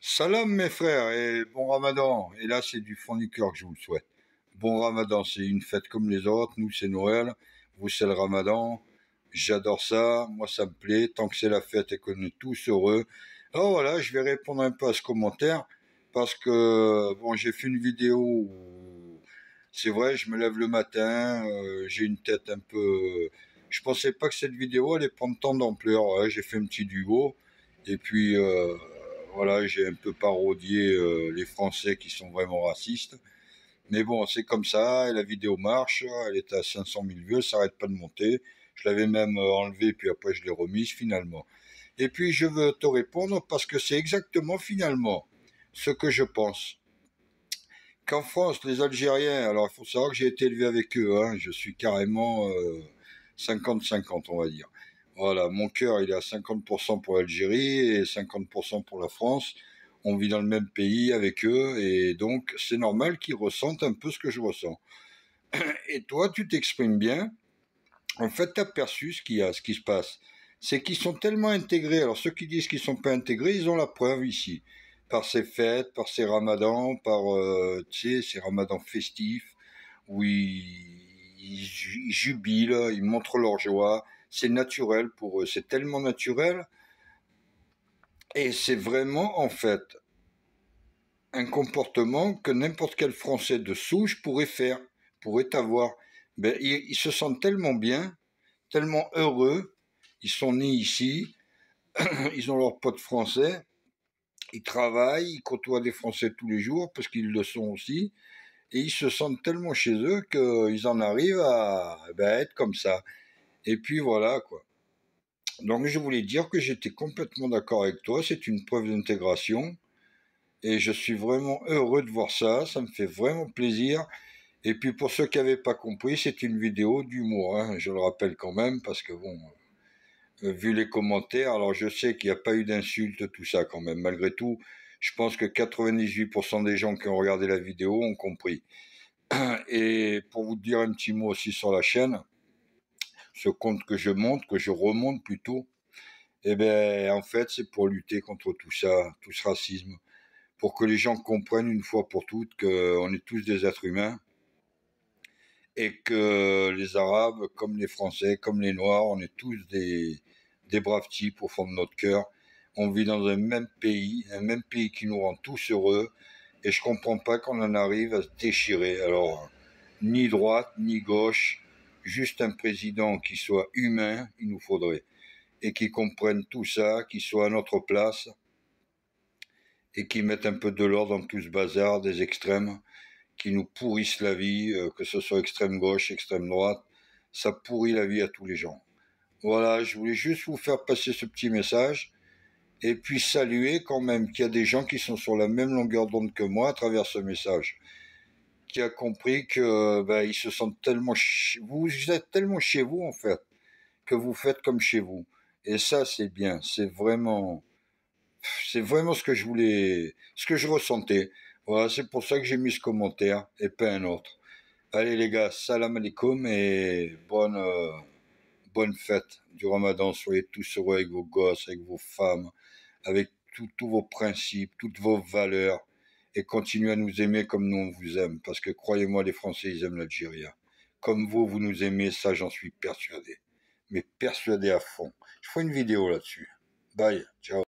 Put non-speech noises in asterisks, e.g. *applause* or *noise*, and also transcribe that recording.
Salam mes frères et bon ramadan. Et là c'est du fond du cœur que je vous le souhaite. Bon ramadan, c'est une fête comme les autres. Nous c'est Noël, vous c'est le ramadan. J'adore ça, moi ça me plaît. Tant que c'est la fête et qu'on est tous heureux. Alors voilà, je vais répondre un peu à ce commentaire parce que bon j'ai fait une vidéo c'est vrai, je me lève le matin, euh, j'ai une tête un peu. Je pensais pas que cette vidéo allait prendre tant d'ampleur. j'ai fait un petit duo et puis. Euh, voilà, j'ai un peu parodié euh, les Français qui sont vraiment racistes. Mais bon, c'est comme ça, et la vidéo marche, elle est à 500 000 vues, elle s'arrête pas de monter. Je l'avais même euh, enlevée, puis après je l'ai remise finalement. Et puis je veux te répondre parce que c'est exactement finalement ce que je pense. Qu'en France, les Algériens, alors il faut savoir que j'ai été élevé avec eux, hein, je suis carrément 50-50 euh, on va dire. Voilà, mon cœur, il est à 50% pour l'Algérie et 50% pour la France. On vit dans le même pays avec eux et donc c'est normal qu'ils ressentent un peu ce que je ressens. *clears throat* Et toi, tu t'exprimes bien. En fait, tu as perçu ce qu'il y a, ce qui se passe. C'est qu'ils sont tellement intégrés. Alors ceux qui disent qu'ils sont pas intégrés, ils ont la preuve ici. Par ces fêtes, par ces ramadans, par euh, ces ramadans festifs où ils jubilent, ils montrent leur joie c'est naturel pour eux, c'est tellement naturel. Et c'est vraiment, en fait, un comportement que n'importe quel Français de souche pourrait faire, pourrait avoir. Ben, ils, se sentent tellement bien, tellement heureux, ils sont nés ici, *clears throat* ils ont leurs potes français, ils travaillent, ils côtoient des Français tous les jours, parce qu'ils le sont aussi, et ils se sentent tellement chez eux qu'ils en arrivent à, ben, être comme ça. Et puis voilà, quoi. Donc je voulais dire que j'étais complètement d'accord avec toi, c'est une preuve d'intégration. Et je suis vraiment heureux de voir ça, ça me fait vraiment plaisir. Et puis pour ceux qui n'avaient pas compris, c'est une vidéo d'humour, hein, je le rappelle quand même, parce que bon, euh, vu les commentaires, alors je sais qu'il n'y a pas eu d'insultes, tout ça quand même. Malgré tout, je pense que 98% des gens qui ont regardé la vidéo ont compris. Et pour vous dire un petit mot aussi sur la chaîne, ce compte que je monte, que je remonte plutôt, eh ben, en fait, c'est pour lutter contre tout ça, tout ce racisme, pour que les gens comprennent une fois pour toutes qu'on est tous des êtres humains et que les Arabes, comme les Français, comme les Noirs, on est tous des, des braves types au fond de notre cœur. On vit dans un même pays, un même pays qui nous rend tous heureux, et je comprends pas qu'on en arrive à se déchirer. Alors, ni droite, ni gauche, juste un président qui soit humain, il nous faudrait, et qui comprenne tout ça, qui soit à notre place, et qui mette un peu de l'ordre dans tout ce bazar des extrêmes qui nous pourrissent la vie, euh, que ce soit extrême gauche, extrême droite, ça pourrit la vie à tous les gens. Voilà, je voulais juste vous faire passer ce petit message et puis saluer quand même qu'il y a des gens qui sont sur la même longueur d'onde que moi à travers ce message qui a compris que ben, ils se sentent tellement vous, êtes tellement chez vous en fait que vous faites comme chez vous. Et ça c'est bien, c'est vraiment c'est vraiment ce que je voulais, ce que je ressentais. Voilà, c'est pour ça que j'ai mis ce commentaire et pas un autre. Allez les gars, salam alaikum et bonne euh, bonne fête du Ramadan. Soyez tous heureux avec vos gosses, avec vos femmes, avec tous vos principes, toutes vos valeurs et continuez à nous aimer comme nous on vous aime, parce que croyez-moi, les Français, ils aiment l'Algérien. Hein. Comme vous, vous nous aimez, ça j'en suis persuadé. Mais persuadé à fond. Je ferai une vidéo là-dessus. Bye, ciao.